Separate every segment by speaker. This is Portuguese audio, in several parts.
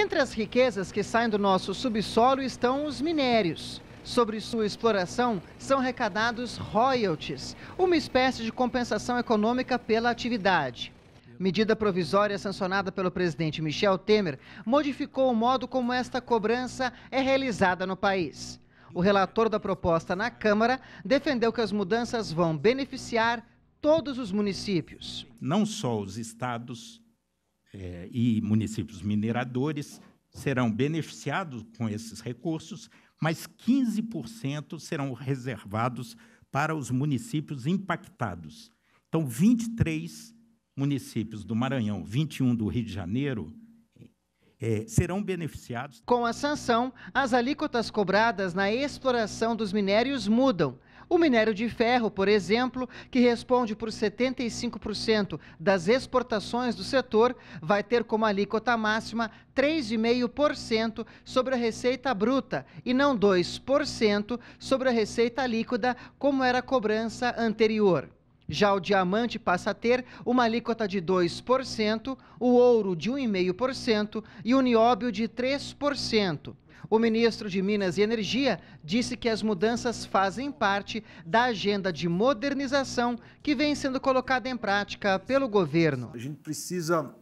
Speaker 1: Entre as riquezas que saem do nosso subsolo estão os minérios. Sobre sua exploração, são arrecadados royalties, uma espécie de compensação econômica pela atividade. Medida provisória sancionada pelo presidente Michel Temer modificou o modo como esta cobrança é realizada no país. O relator da proposta na Câmara defendeu que as mudanças vão beneficiar todos os
Speaker 2: municípios. Não só os estados, eh, e municípios mineradores serão beneficiados com esses recursos, mas 15% serão reservados para os municípios impactados. Então, 23 municípios do Maranhão, 21 do Rio de Janeiro, é, serão beneficiados.
Speaker 1: Com a sanção, as alíquotas cobradas na exploração dos minérios mudam. O minério de ferro, por exemplo, que responde por 75% das exportações do setor, vai ter como alíquota máxima 3,5% sobre a receita bruta e não 2% sobre a receita líquida, como era a cobrança anterior. Já o diamante passa a ter uma alíquota de 2%, o ouro de 1,5% e o nióbio de 3%. O ministro de Minas e Energia disse que as mudanças fazem parte da agenda de modernização que vem sendo colocada
Speaker 3: em prática pelo governo. A gente precisa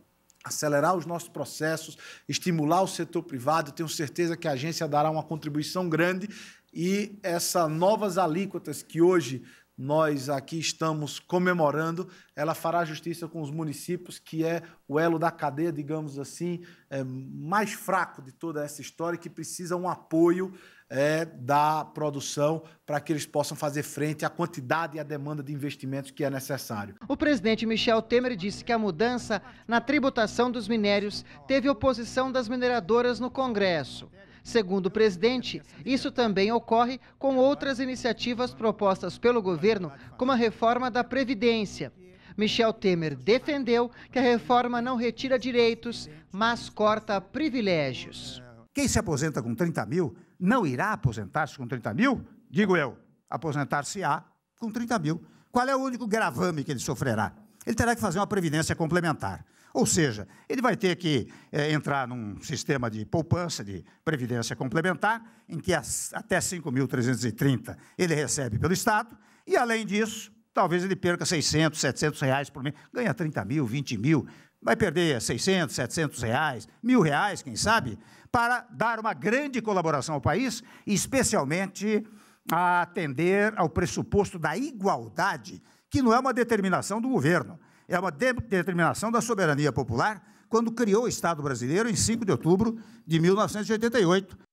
Speaker 3: acelerar os nossos processos, estimular o setor privado. Tenho certeza que a agência dará uma contribuição grande e essas novas alíquotas que hoje nós aqui estamos comemorando, ela fará justiça com os municípios, que é o elo da cadeia, digamos assim, é, mais fraco de toda essa história, que precisa um apoio é, da produção para que eles possam fazer frente à quantidade e à demanda de investimentos que é necessário. O
Speaker 1: presidente Michel Temer disse que a mudança na tributação dos minérios teve oposição das mineradoras no Congresso. Segundo o presidente, isso também ocorre com outras iniciativas propostas pelo governo, como a reforma da Previdência. Michel Temer defendeu que a reforma não retira direitos, mas corta privilégios. Quem se aposenta com 30 mil não irá aposentar-se com 30 mil?
Speaker 4: Digo eu, aposentar-se-á com 30 mil. Qual é o único gravame que ele sofrerá? Ele terá que fazer uma previdência complementar. Ou seja, ele vai ter que é, entrar num sistema de poupança, de previdência complementar, em que as, até 5.330 ele recebe pelo Estado, e além disso, talvez ele perca 600, 700 reais por mês, ganha 30 mil, 20 mil, vai perder 600, 700 reais, mil reais, quem sabe, para dar uma grande colaboração ao país, especialmente a atender ao pressuposto da igualdade, que não é uma determinação do governo, é uma determinação da soberania popular quando criou o Estado brasileiro em 5 de outubro de 1988,